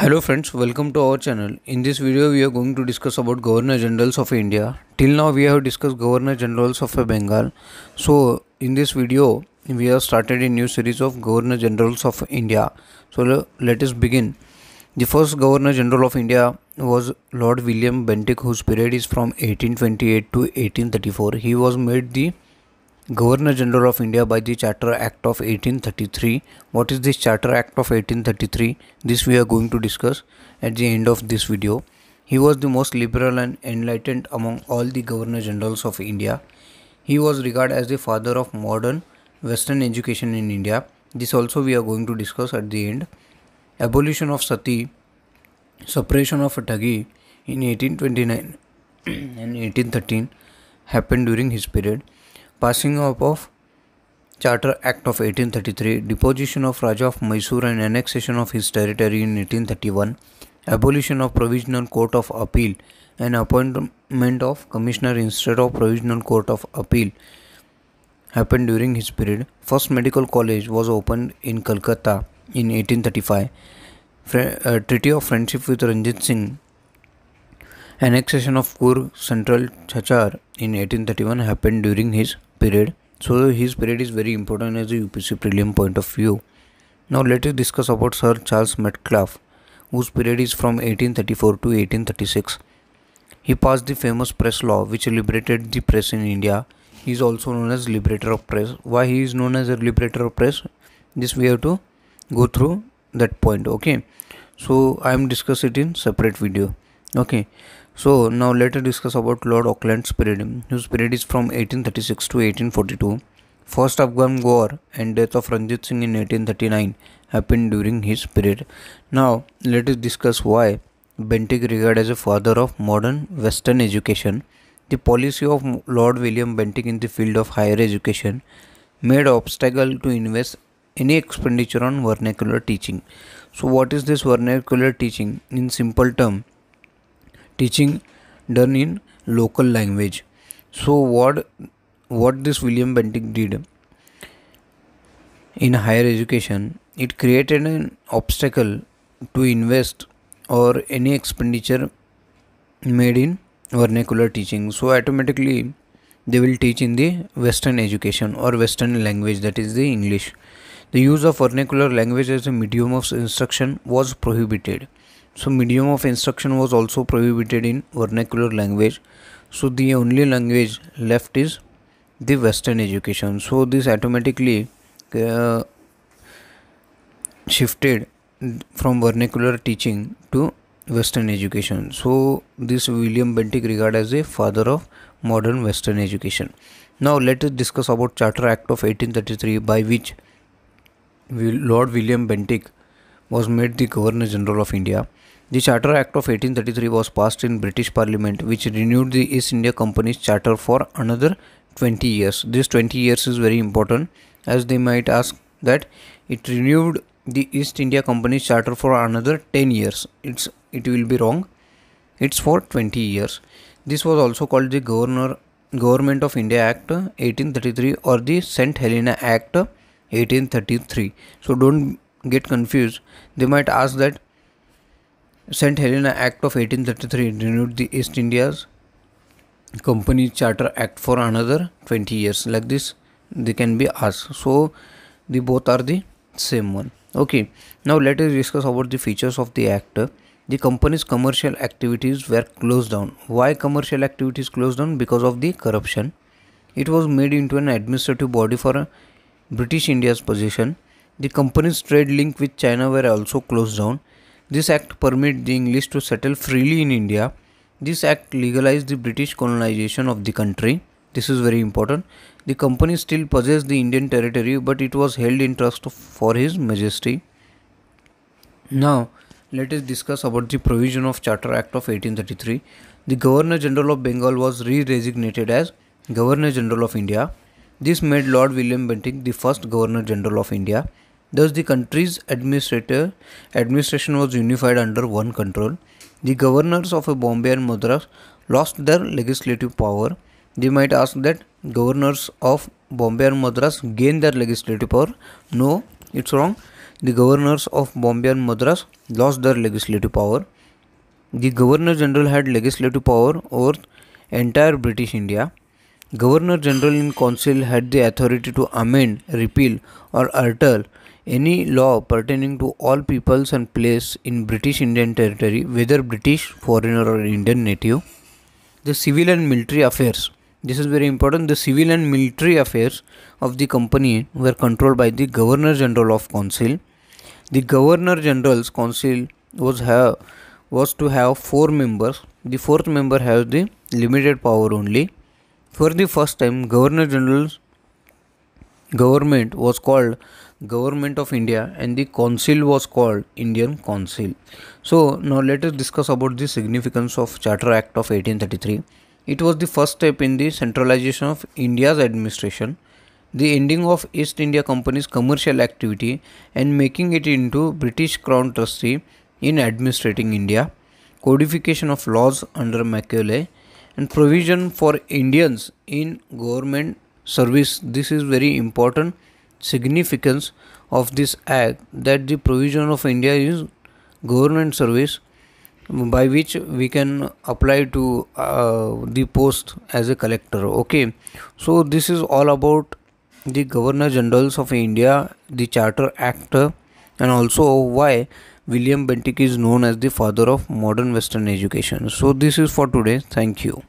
hello friends welcome to our channel in this video we are going to discuss about governor generals of india till now we have discussed governor generals of bengal so in this video we have started a new series of governor generals of india so let us begin the first governor general of india was lord william bentinck whose period is from 1828 to 1834 he was made the Governor General of India by the Charter Act of 1833. What is this Charter Act of 1833? This we are going to discuss at the end of this video. He was the most liberal and enlightened among all the Governor Generals of India. He was regarded as the father of modern Western education in India. This also we are going to discuss at the end. Abolition of sati, suppression of Tagi in 1829 and 1813 happened during his period Passing up of Charter Act of 1833, deposition of Raja of Mysore and annexation of his territory in 1831, abolition of Provisional Court of Appeal and appointment of Commissioner instead of Provisional Court of Appeal happened during his period. First medical college was opened in Calcutta in 1835. Fre- uh, Treaty of Friendship with Ranjit Singh Annexation of Kur Central Chachar in 1831 happened during his period so his period is very important as a UPC prelim point of view. Now let us discuss about Sir Charles Metcalfe whose period is from 1834 to 1836. He passed the famous press law which liberated the press in India. He is also known as liberator of press. Why he is known as a liberator of press? This we have to go through that point okay. So I am discussing it in separate video okay. So now let us discuss about Lord Auckland's period, His period is from 1836 to 1842. First Afghan War and death of Ranjit Singh in 1839 happened during his period. Now let us discuss why Bentinck regarded as a father of modern Western education. The policy of Lord William Bentinck in the field of higher education made obstacle to invest any expenditure on vernacular teaching. So what is this vernacular teaching? In simple term, teaching done in local language so what what this william bentinck did in higher education it created an obstacle to invest or any expenditure made in vernacular teaching so automatically they will teach in the western education or western language that is the english the use of vernacular language as a medium of instruction was prohibited so medium of instruction was also prohibited in vernacular language. So the only language left is the Western education. So this automatically uh, shifted from vernacular teaching to Western education. So this William Bentinck regarded as a father of modern Western education. Now let us discuss about Charter Act of 1833 by which Lord William Bentinck was made the Governor General of India. The Charter Act of 1833 was passed in British Parliament which renewed the East India Company's charter for another 20 years. This 20 years is very important as they might ask that it renewed the East India Company's charter for another 10 years. It's it will be wrong. It's for 20 years. This was also called the Governor Government of India Act 1833 or the St Helena Act 1833. So don't get confused. They might ask that St. Helena Act of 1833 renewed the East India's Company Charter Act for another 20 years. Like this, they can be asked. So, the both are the same one. Okay, now let us discuss about the features of the Act. The company's commercial activities were closed down. Why commercial activities closed down? Because of the corruption. It was made into an administrative body for British India's position. The company's trade link with China were also closed down this act permitted the English to settle freely in India. This act legalized the British colonization of the country. This is very important. The company still possessed the Indian territory but it was held in trust for His Majesty. Now, let us discuss about the provision of Charter Act of 1833. The Governor General of Bengal was re-designated as Governor General of India. This made Lord William Bentinck the first Governor General of India. Thus, the country's administrator administration was unified under one control. The governors of Bombay and Madras lost their legislative power. They might ask that governors of Bombay and Madras gain their legislative power. No, it's wrong. The governors of Bombay and Madras lost their legislative power. The Governor General had legislative power over entire British India. Governor General in Council had the authority to amend, repeal, or alter any law pertaining to all peoples and place in British Indian Territory, whether British, foreigner, or Indian native. The civil and military affairs. This is very important. The civil and military affairs of the company were controlled by the Governor General of Council. The Governor General's Council was have was to have four members. The fourth member has the limited power only. For the first time, Governor General's government was called government of India and the council was called Indian Council. So now let us discuss about the significance of Charter Act of 1833. It was the first step in the centralization of India's administration, the ending of East India Company's commercial activity and making it into British Crown Trustee in administrating India, codification of laws under Macaulay and provision for Indians in government service. This is very important significance of this act that the provision of India is government service by which we can apply to uh, the post as a collector okay so this is all about the governor generals of india the charter act and also why william bentinck is known as the father of modern western education so this is for today thank you